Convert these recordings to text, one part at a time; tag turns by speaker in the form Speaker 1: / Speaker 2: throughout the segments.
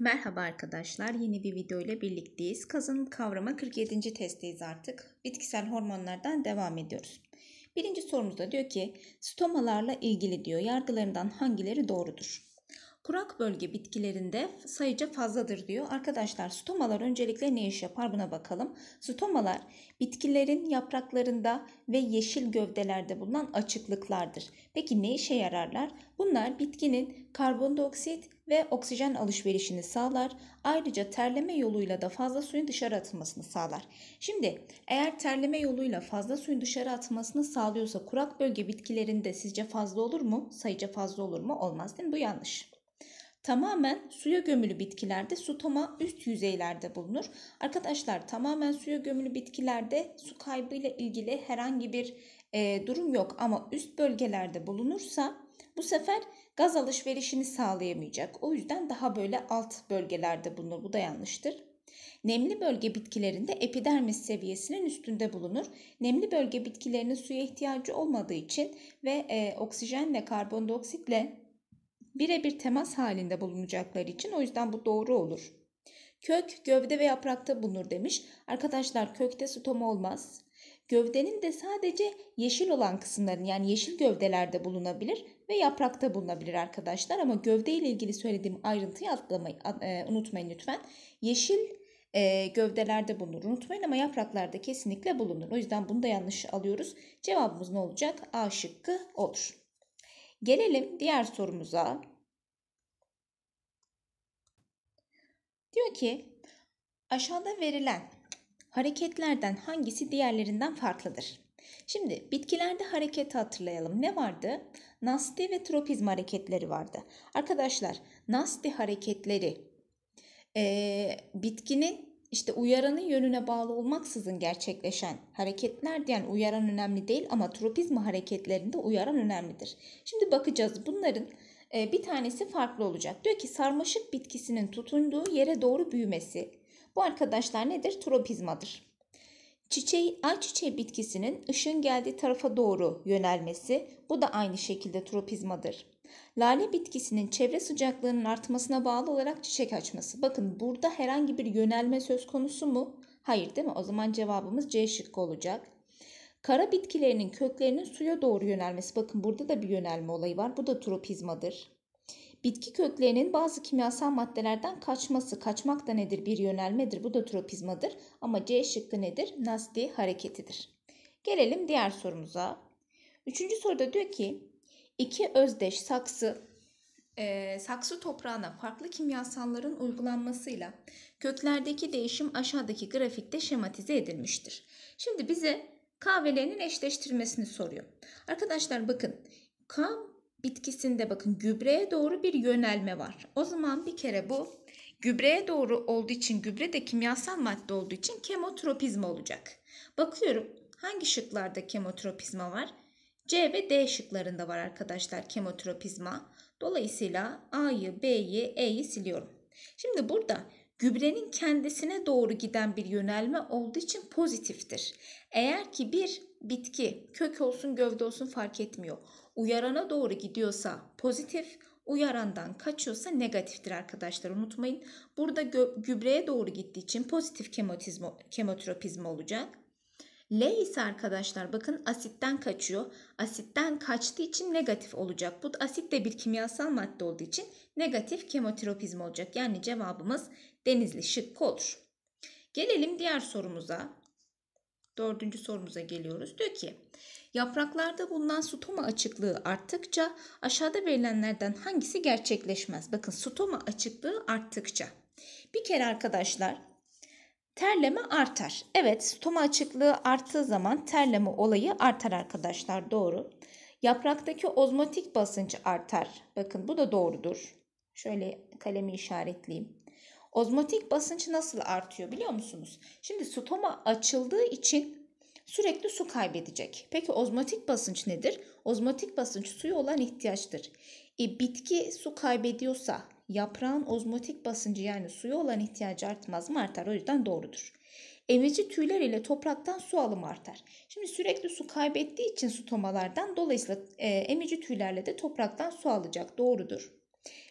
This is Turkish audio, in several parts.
Speaker 1: Merhaba arkadaşlar. Yeni bir video ile birlikteyiz. Kazın kavrama 47. testteyiz artık. Bitkisel hormonlardan devam ediyoruz. Birinci sorumuzda diyor ki stomalarla ilgili diyor yargılarından hangileri doğrudur? Kurak bölge bitkilerinde sayıca fazladır diyor. Arkadaşlar stomalar öncelikle ne iş yapar buna bakalım. Stomalar bitkilerin yapraklarında ve yeşil gövdelerde bulunan açıklıklardır. Peki ne işe yararlar? Bunlar bitkinin karbondioksit ve oksijen alışverişini sağlar. Ayrıca terleme yoluyla da fazla suyun dışarı atılmasını sağlar. Şimdi eğer terleme yoluyla fazla suyun dışarı atılmasını sağlıyorsa kurak bölge bitkilerinde sizce fazla olur mu? Sayıca fazla olur mu? Olmaz değil mi? Bu yanlış. Tamamen suya gömülü bitkilerde su, sutoma üst yüzeylerde bulunur. Arkadaşlar tamamen suya gömülü bitkilerde su kaybıyla ilgili herhangi bir e, durum yok ama üst bölgelerde bulunursa bu sefer gaz alışverişini sağlayamayacak. O yüzden daha böyle alt bölgelerde bulunur. Bu da yanlıştır. Nemli bölge bitkilerinde epidermis seviyesinin üstünde bulunur. Nemli bölge bitkilerinin suya ihtiyacı olmadığı için ve e, oksijenle karbondioksitle birebir temas halinde bulunacaklar için o yüzden bu doğru olur. Kök gövde ve yaprakta bulunur demiş. Arkadaşlar kökte stoma olmaz. Gövdenin de sadece yeşil olan kısımların yani yeşil gövdelerde bulunabilir ve yaprakta bulunabilir arkadaşlar. Ama gövde ile ilgili söylediğim ayrıntıyı atlamayı, e, unutmayın lütfen. Yeşil e, gövdelerde bulunur unutmayın ama yapraklarda kesinlikle bulunur. O yüzden bunu da yanlış alıyoruz. Cevabımız ne olacak? A şıkkı olur. Gelelim diğer sorumuza. Diyor ki aşağıda verilen hareketlerden hangisi diğerlerinden farklıdır? Şimdi bitkilerde hareketi hatırlayalım. Ne vardı? Nasti ve tropizm hareketleri vardı. Arkadaşlar nasti hareketleri e, bitkinin işte uyaranın yönüne bağlı olmaksızın gerçekleşen hareketler diyen yani uyaran önemli değil ama tropizma hareketlerinde uyaran önemlidir. Şimdi bakacağız bunların e, bir tanesi farklı olacak. Diyor ki sarmaşık bitkisinin tutunduğu yere doğru büyümesi. Bu arkadaşlar nedir? Tropizmadır. Çiçeği, ay çiçeği bitkisinin ışın geldiği tarafa doğru yönelmesi bu da aynı şekilde tropizmadır. Lale bitkisinin çevre sıcaklığının artmasına bağlı olarak çiçek açması. Bakın burada herhangi bir yönelme söz konusu mu? Hayır değil mi? O zaman cevabımız C şıkkı olacak. Kara bitkilerinin köklerinin suya doğru yönelmesi. Bakın burada da bir yönelme olayı var. Bu da tropizmadır. Bitki köklerinin bazı kimyasal maddelerden kaçması. Kaçmak da nedir? Bir yönelmedir. Bu da tropizmadır. Ama C şıkkı nedir? Nasdi hareketidir. Gelelim diğer sorumuza. Üçüncü soruda diyor ki İki özdeş saksı e, saksı toprağına farklı kimyasalların uygulanmasıyla köklerdeki değişim aşağıdaki grafikte şematize edilmiştir. Şimdi bize kahvelerin eşleştirmesini soruyor. Arkadaşlar bakın K bitkisinde bakın gübreye doğru bir yönelme var. O zaman bir kere bu gübreye doğru olduğu için gübre de kimyasal madde olduğu için kemotropizma olacak. Bakıyorum hangi şıklarda kemotropizma var? C ve D şıklarında var arkadaşlar kemotropizma. Dolayısıyla A'yı, B'yi, E'yi siliyorum. Şimdi burada gübrenin kendisine doğru giden bir yönelme olduğu için pozitiftir. Eğer ki bir bitki kök olsun gövde olsun fark etmiyor. Uyarana doğru gidiyorsa pozitif, uyarandan kaçıyorsa negatiftir arkadaşlar unutmayın. Burada gübreye doğru gittiği için pozitif kemotizma, kemotropizma olacak. L ise arkadaşlar bakın asitten kaçıyor. Asitten kaçtığı için negatif olacak. Bu asit de bir kimyasal madde olduğu için negatif kemoteropizm olacak. Yani cevabımız denizli şıkkı olur. Gelelim diğer sorumuza. Dördüncü sorumuza geliyoruz. Diyor ki yapraklarda bulunan stoma açıklığı arttıkça aşağıda verilenlerden hangisi gerçekleşmez? Bakın stoma açıklığı arttıkça. Bir kere arkadaşlar Terleme artar. Evet stoma açıklığı arttığı zaman terleme olayı artar arkadaşlar doğru. Yapraktaki ozmotik basınç artar. Bakın bu da doğrudur. Şöyle kalemi işaretleyeyim. Ozmotik basınç nasıl artıyor biliyor musunuz? Şimdi stoma açıldığı için sürekli su kaybedecek. Peki ozmotik basınç nedir? Ozmotik basınç suya olan ihtiyaçtır. E, bitki su kaybediyorsa yaprağın ozmotik basıncı yani suya olan ihtiyacı artmaz mı? Artar. O yüzden doğrudur. Emici tüyler ile topraktan su alımı artar. Şimdi sürekli su kaybettiği için su tomalardan dolayısıyla e, emici tüylerle de topraktan su alacak. Doğrudur.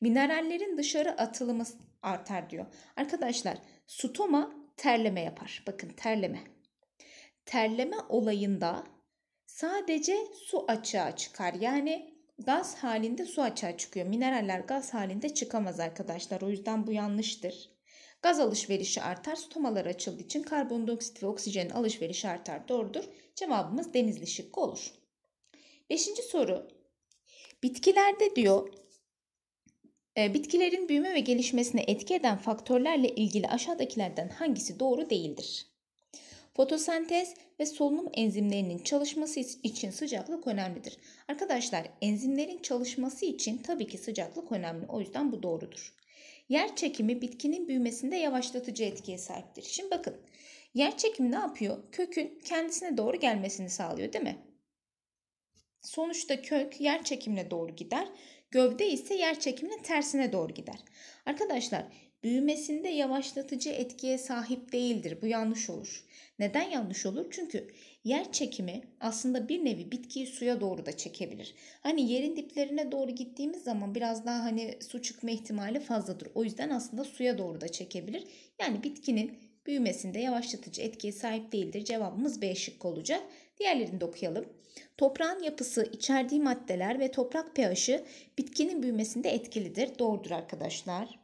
Speaker 1: Minerallerin dışarı atılımı artar diyor. Arkadaşlar sutoma terleme yapar. Bakın terleme. Terleme olayında sadece su açığa çıkar. Yani gaz halinde su açığa çıkıyor. Mineraller gaz halinde çıkamaz arkadaşlar. O yüzden bu yanlıştır. Gaz alışverişi artar. Stomalar açıldığı için karbondioksit ve oksijenin alışverişi artar. Doğrudur. Cevabımız denizli şıkkı olur. Beşinci soru. Bitkilerde diyor e, bitkilerin büyüme ve gelişmesine etki eden faktörlerle ilgili aşağıdakilerden hangisi doğru değildir? Fotosentez ve solunum enzimlerinin çalışması için sıcaklık önemlidir. Arkadaşlar enzimlerin çalışması için tabii ki sıcaklık önemli. O yüzden bu doğrudur. Yer çekimi bitkinin büyümesinde yavaşlatıcı etkiye sahiptir. Şimdi bakın. Yer çekimi ne yapıyor? Kökün kendisine doğru gelmesini sağlıyor değil mi? Sonuçta kök yer çekimine doğru gider. Gövde ise yer çekiminin tersine doğru gider. Arkadaşlar büyümesinde yavaşlatıcı etkiye sahip değildir. Bu yanlış olur. Neden yanlış olur? Çünkü yer çekimi aslında bir nevi bitkiyi suya doğru da çekebilir. Hani yerin diplerine doğru gittiğimiz zaman biraz daha hani su çıkma ihtimali fazladır. O yüzden aslında suya doğru da çekebilir. Yani bitkinin büyümesinde yavaşlatıcı etkiye sahip değildir. Cevabımız B şıkkı olacak. Diğerlerini de okuyalım. Toprağın yapısı, içerdiği maddeler ve toprak pH'i bitkinin büyümesinde etkilidir. Doğrudur arkadaşlar.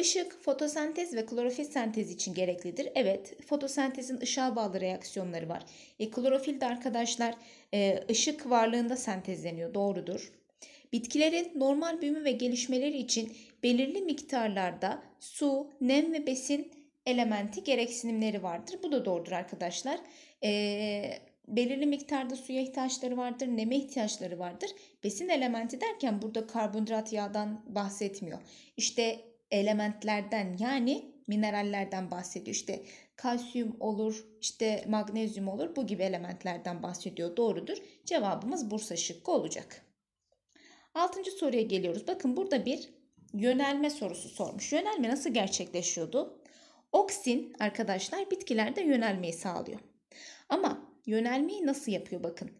Speaker 1: Işık fotosentez ve klorofil sentezi için gereklidir. Evet fotosentezin ışığa bağlı reaksiyonları var. E, klorofil de arkadaşlar e, ışık varlığında sentezleniyor doğrudur. Bitkilerin normal büyüme ve gelişmeleri için belirli miktarlarda su, nem ve besin elementi gereksinimleri vardır. Bu da doğrudur arkadaşlar. Eee belirli miktarda suya ihtiyaçları vardır, neme ihtiyaçları vardır. Besin elementi derken burada karbonhidrat yağdan bahsetmiyor. İşte elementlerden yani minerallerden bahsediyor. İşte kalsiyum olur, işte magnezyum olur bu gibi elementlerden bahsediyor. Doğrudur. Cevabımız Bursa şıkkı olacak. Altıncı soruya geliyoruz. Bakın burada bir yönelme sorusu sormuş. Yönelme nasıl gerçekleşiyordu? Oksin arkadaşlar bitkilerde yönelmeyi sağlıyor. Ama yönelmeyi nasıl yapıyor bakın.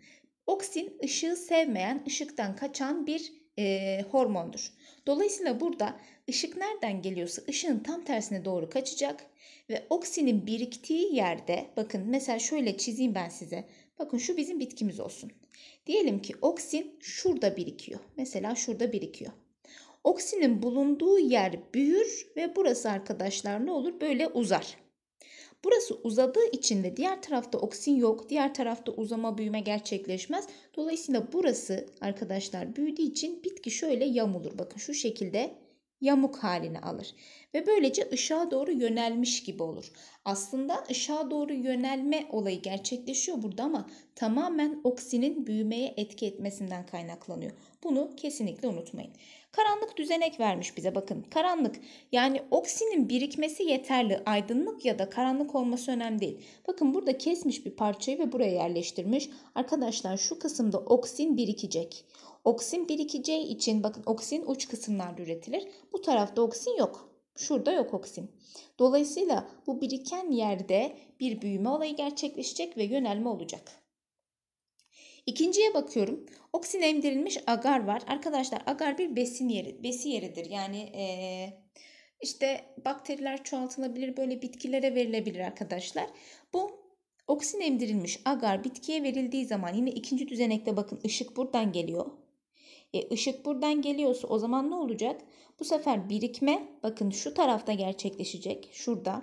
Speaker 1: Oksin ışığı sevmeyen, ışıktan kaçan bir e, hormondur. Dolayısıyla burada ışık nereden geliyorsa ışığın tam tersine doğru kaçacak ve oksinin biriktiği yerde bakın mesela şöyle çizeyim ben size. Bakın şu bizim bitkimiz olsun. Diyelim ki oksin şurada birikiyor. Mesela şurada birikiyor. Oksinin bulunduğu yer büyür ve burası arkadaşlar ne olur böyle uzar. Burası uzadığı için de diğer tarafta oksin yok. Diğer tarafta uzama büyüme gerçekleşmez. Dolayısıyla burası arkadaşlar büyüdüğü için bitki şöyle yamulur. Bakın şu şekilde yamuk halini alır ve böylece ışığa doğru yönelmiş gibi olur. Aslında ışığa doğru yönelme olayı gerçekleşiyor burada ama tamamen oksinin büyümeye etki etmesinden kaynaklanıyor. Bunu kesinlikle unutmayın. Karanlık düzenek vermiş bize bakın. Karanlık yani oksinin birikmesi yeterli. Aydınlık ya da karanlık olması önemli değil. Bakın burada kesmiş bir parçayı ve buraya yerleştirmiş. Arkadaşlar şu kısımda oksin birikecek. Oksin birikeceği için bakın oksin uç kısımlarda üretilir. Bu tarafta oksin yok. Şurada yok oksin. Dolayısıyla bu biriken yerde bir büyüme olayı gerçekleşecek ve yönelme olacak. İkinciye bakıyorum. Oksin emdirilmiş agar var. Arkadaşlar agar bir besin yeri, besi yeridir. Yani ee, işte bakteriler çoğaltılabilir, böyle bitkilere verilebilir arkadaşlar. Bu oksin emdirilmiş agar bitkiye verildiği zaman yine ikinci düzenekte bakın ışık buradan geliyor. E, ışık buradan geliyorsa o zaman ne olacak? Bu sefer birikme bakın şu tarafta gerçekleşecek. Şurada.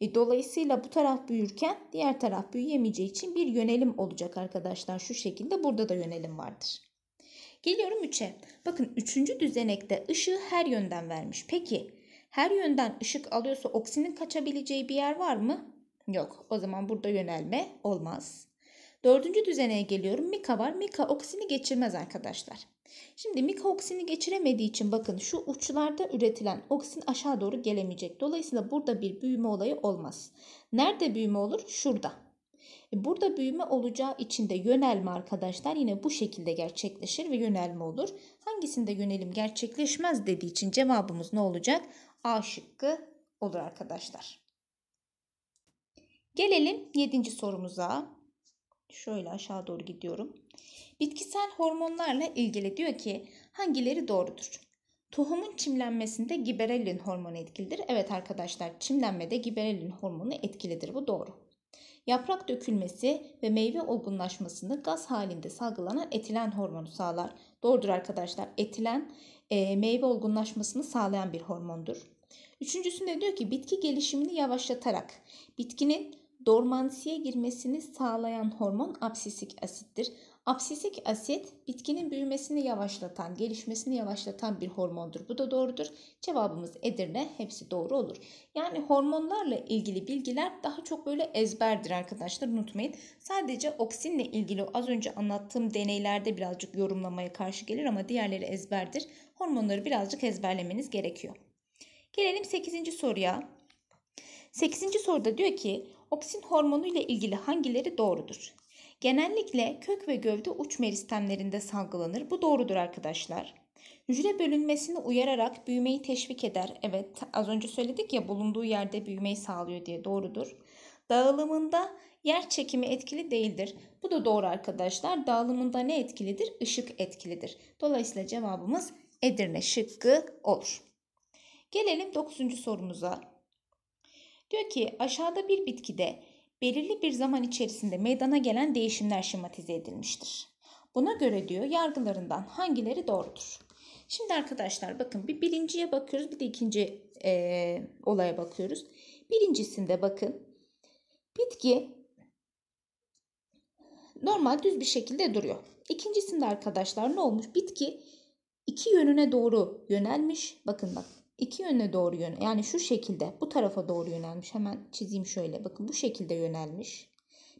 Speaker 1: E, dolayısıyla bu taraf büyürken diğer taraf büyüyemeyeceği için bir yönelim olacak arkadaşlar. Şu şekilde burada da yönelim vardır. Geliyorum 3'e. Bakın 3. düzenekte ışığı her yönden vermiş. Peki her yönden ışık alıyorsa oksinin kaçabileceği bir yer var mı? Yok. O zaman burada yönelme olmaz. Dördüncü düzeneye geliyorum. Mika var. Mika oksini geçirmez arkadaşlar. Şimdi mika oksini geçiremediği için bakın şu uçlarda üretilen oksin aşağı doğru gelemeyecek. Dolayısıyla burada bir büyüme olayı olmaz. Nerede büyüme olur? Şurada. E, burada büyüme olacağı için de yönelme arkadaşlar yine bu şekilde gerçekleşir ve yönelme olur. Hangisinde yönelim gerçekleşmez dediği için cevabımız ne olacak? A şıkkı olur arkadaşlar. Gelelim 7. sorumuza. Şöyle aşağı doğru gidiyorum. Bitkisel hormonlarla ilgili diyor ki hangileri doğrudur? Tohumun çimlenmesinde giberelin hormonu etkilidir. Evet arkadaşlar çimlenmede giberelin hormonu etkilidir. Bu doğru. Yaprak dökülmesi ve meyve olgunlaşmasını gaz halinde salgılanan etilen hormonu sağlar. Doğrudur arkadaşlar. Etilen e, meyve olgunlaşmasını sağlayan bir hormondur. Üçüncüsünde diyor ki bitki gelişimini yavaşlatarak bitkinin dormansiye girmesini sağlayan hormon absisik asittir. Absisik asit bitkinin büyümesini yavaşlatan, gelişmesini yavaşlatan bir hormondur. Bu da doğrudur. Cevabımız Edirne hepsi doğru olur. Yani hormonlarla ilgili bilgiler daha çok böyle ezberdir arkadaşlar unutmayın. Sadece oksinle ilgili az önce anlattığım deneylerde birazcık yorumlamaya karşı gelir ama diğerleri ezberdir. Hormonları birazcık ezberlemeniz gerekiyor. Gelelim 8. soruya. 8. soruda diyor ki oksin hormonu ile ilgili hangileri doğrudur? Genellikle kök ve gövde uç meristemlerinde salgılanır. Bu doğrudur arkadaşlar. Hücre bölünmesini uyararak büyümeyi teşvik eder. Evet az önce söyledik ya bulunduğu yerde büyümeyi sağlıyor diye doğrudur. Dağılımında yer çekimi etkili değildir. Bu da doğru arkadaşlar. Dağılımında ne etkilidir? Işık etkilidir. Dolayısıyla cevabımız Edirne şıkkı olur. Gelelim 9. sorumuza. Diyor ki aşağıda bir bitkide belirli bir zaman içerisinde meydana gelen değişimler şematize edilmiştir. Buna göre diyor yargılarından hangileri doğrudur? Şimdi arkadaşlar bakın bir birinciye bakıyoruz bir de ikinci e, olaya bakıyoruz. Birincisinde bakın bitki normal düz bir şekilde duruyor. İkincisinde arkadaşlar ne olmuş? Bitki iki yönüne doğru yönelmiş. Bakın bak iki yöne doğru yön yani şu şekilde bu tarafa doğru yönelmiş. Hemen çizeyim şöyle. Bakın bu şekilde yönelmiş.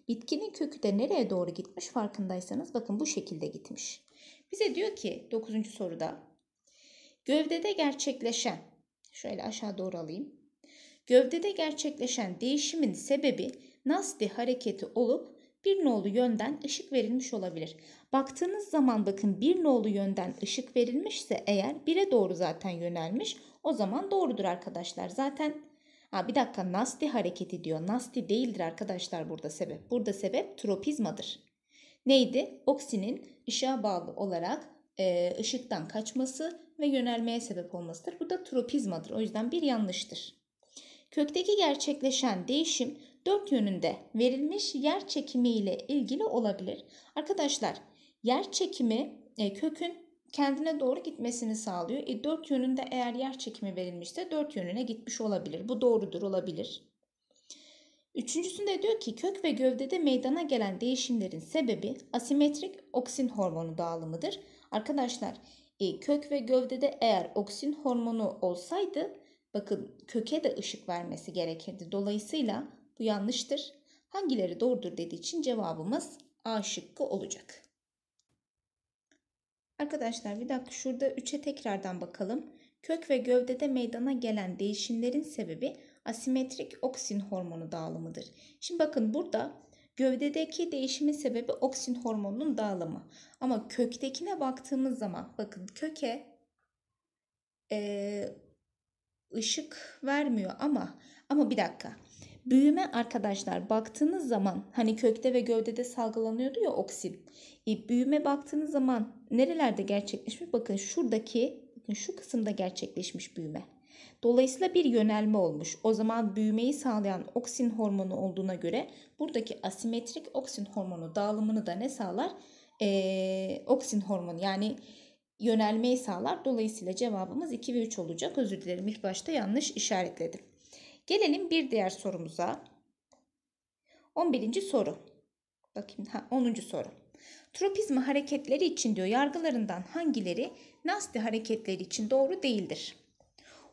Speaker 1: Bitkinin kökü de nereye doğru gitmiş farkındaysanız bakın bu şekilde gitmiş. Bize diyor ki 9. soruda gövdede gerçekleşen şöyle aşağı doğru alayım. Gövdede gerçekleşen değişimin sebebi nasdi hareketi olup bir nolu yönden ışık verilmiş olabilir. Baktığınız zaman bakın bir nolu yönden ışık verilmişse eğer bire doğru zaten yönelmiş. O zaman doğrudur arkadaşlar. Zaten ha bir dakika nasti hareketi diyor. Nasti değildir arkadaşlar burada sebep. Burada sebep tropizmadır. Neydi? Oksinin ışığa bağlı olarak e, ışıktan kaçması ve yönelmeye sebep olmasıdır. Bu da tropizmadır. O yüzden bir yanlıştır. Kökteki gerçekleşen değişim dört yönünde verilmiş yer çekimi ile ilgili olabilir. Arkadaşlar yer çekimi e, kökün kendine doğru gitmesini sağlıyor. E, dört yönünde eğer yer çekimi verilmişse dört yönüne gitmiş olabilir. Bu doğrudur olabilir. Üçüncüsünde diyor ki kök ve gövdede meydana gelen değişimlerin sebebi asimetrik oksin hormonu dağılımıdır. Arkadaşlar e, kök ve gövdede eğer oksin hormonu olsaydı bakın köke de ışık vermesi gerekirdi. Dolayısıyla bu yanlıştır. Hangileri doğrudur dediği için cevabımız A şıkkı olacak. Arkadaşlar bir dakika şurada 3'e tekrardan bakalım. Kök ve gövdede meydana gelen değişimlerin sebebi asimetrik oksin hormonu dağılımıdır. Şimdi bakın burada gövdedeki değişimin sebebi oksin hormonunun dağılımı. Ama köktekine baktığımız zaman bakın köke e, ışık vermiyor ama ama bir dakika Büyüme arkadaşlar baktığınız zaman hani kökte ve gövdede salgılanıyordu ya oksin. E, büyüme baktığınız zaman nerelerde gerçekleşmiş? Bakın şuradaki bakın şu kısımda gerçekleşmiş büyüme. Dolayısıyla bir yönelme olmuş. O zaman büyümeyi sağlayan oksin hormonu olduğuna göre buradaki asimetrik oksin hormonu dağılımını da ne sağlar? Ee, oksin hormonu yani yönelmeyi sağlar. Dolayısıyla cevabımız 2 ve 3 olacak. Özür dilerim ilk başta yanlış işaretledim. Gelelim bir diğer sorumuza. 11. soru. Bakayım ha, 10. soru. Tropizma hareketleri için diyor yargılarından hangileri nasti hareketleri için doğru değildir?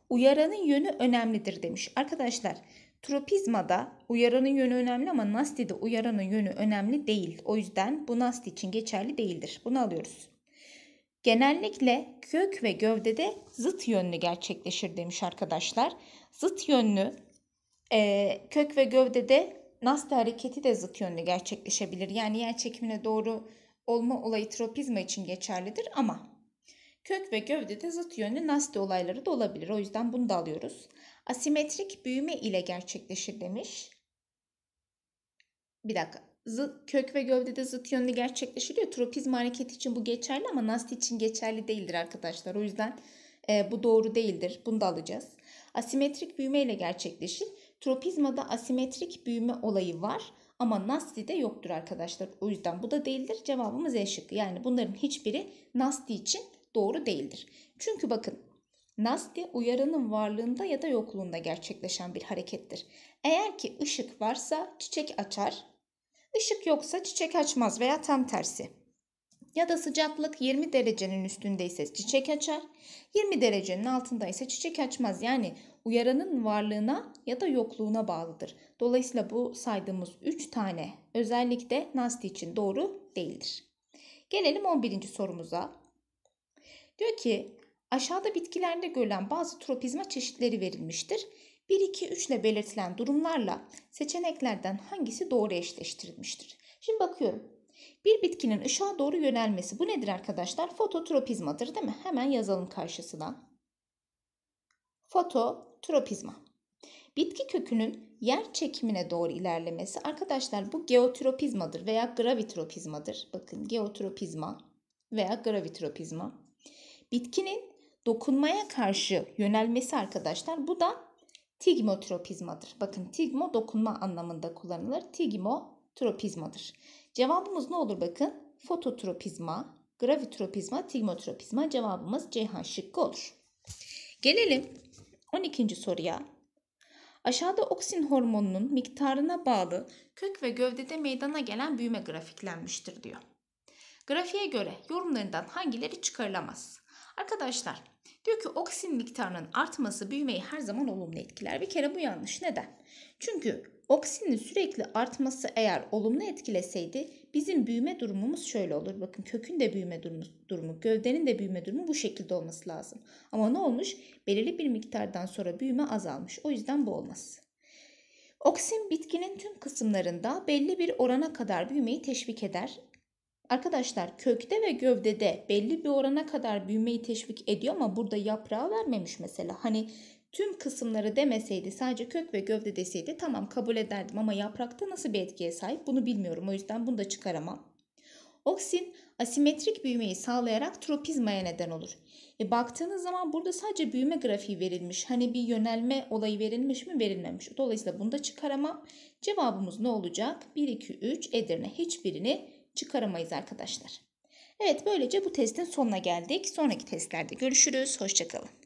Speaker 1: Uyaranın yönü önemlidir demiş. Arkadaşlar tropizmada uyaranın yönü önemli ama nastide uyaranın yönü önemli değil. O yüzden bu nasti için geçerli değildir. Bunu alıyoruz. Genellikle kök ve gövdede zıt yönlü gerçekleşir demiş arkadaşlar. Zıt yönlü e, kök ve gövdede nasta hareketi de zıt yönlü gerçekleşebilir. Yani yer çekimine doğru olma olayı tropizma için geçerlidir ama kök ve gövdede zıt yönlü nasta olayları da olabilir. O yüzden bunu da alıyoruz. Asimetrik büyüme ile gerçekleşir demiş. Bir dakika. Zıt, kök ve gövdede zıt yönlü gerçekleşiliyor. Tropizma hareketi için bu geçerli ama nasta için geçerli değildir arkadaşlar. O yüzden e, bu doğru değildir. Bunu da alacağız. Asimetrik büyüme ile gerçekleşir. Tropizmada asimetrik büyüme olayı var ama NASTI'de yoktur arkadaşlar. O yüzden bu da değildir. Cevabımız E şıkkı. Yani bunların hiçbiri NASTI için doğru değildir. Çünkü bakın NASTI uyarının varlığında ya da yokluğunda gerçekleşen bir harekettir. Eğer ki ışık varsa çiçek açar, ışık yoksa çiçek açmaz veya tam tersi. Ya da sıcaklık 20 derecenin üstündeyse çiçek açar, 20 derecenin altındaysa çiçek açmaz. Yani uyaranın varlığına ya da yokluğuna bağlıdır. Dolayısıyla bu saydığımız 3 tane özellik de Nasti için doğru değildir. Gelelim 11. sorumuza. Diyor ki aşağıda bitkilerde görülen bazı tropizma çeşitleri verilmiştir. 1, 2, 3 ile belirtilen durumlarla seçeneklerden hangisi doğru eşleştirilmiştir? Şimdi bakıyorum. Bir bitkinin ışığa doğru yönelmesi bu nedir arkadaşlar? Fototropizmadır değil mi? Hemen yazalım karşısına. Foto tropizma. Bitki kökünün yer çekimine doğru ilerlemesi arkadaşlar bu geotropizmadır veya gravitropizmadır. Bakın geotropizma veya gravitropizma. Bitkinin dokunmaya karşı yönelmesi arkadaşlar bu da tigmotropizmadır. Bakın tigmo dokunma anlamında kullanılır. Tigmotropizmadır. Cevabımız ne olur bakın? Fototropizma, gravitropizma, tigmotropizma cevabımız Ceyhan şıkkı olur. Gelelim 12. soruya Aşağıda oksin hormonunun miktarına bağlı kök ve gövdede meydana gelen büyüme grafiklenmiştir diyor. Grafiğe göre yorumlarından hangileri çıkarılamaz? Arkadaşlar diyor ki oksin miktarının artması büyümeyi her zaman olumlu etkiler. Bir kere bu yanlış. Neden? Çünkü oksinin sürekli artması eğer olumlu etkileseydi bizim büyüme durumumuz şöyle olur. Bakın kökün de büyüme durumu, durumu, gövdenin de büyüme durumu bu şekilde olması lazım. Ama ne olmuş? Belirli bir miktardan sonra büyüme azalmış. O yüzden bu olmaz. Oksin bitkinin tüm kısımlarında belli bir orana kadar büyümeyi teşvik eder Arkadaşlar kökte ve gövdede belli bir orana kadar büyümeyi teşvik ediyor ama burada yaprağı vermemiş mesela. Hani tüm kısımları demeseydi sadece kök ve gövde deseydi tamam kabul ederdim ama yaprakta nasıl bir etkiye sahip bunu bilmiyorum. O yüzden bunu da çıkaramam. Oksin asimetrik büyümeyi sağlayarak tropizmaya neden olur. E baktığınız zaman burada sadece büyüme grafiği verilmiş. Hani bir yönelme olayı verilmiş mi verilmemiş. Dolayısıyla bunu da çıkaramam. Cevabımız ne olacak? 1, 2, 3 Edirne hiçbirini çıkaramayız arkadaşlar. Evet böylece bu testin sonuna geldik. Sonraki testlerde görüşürüz. Hoşçakalın.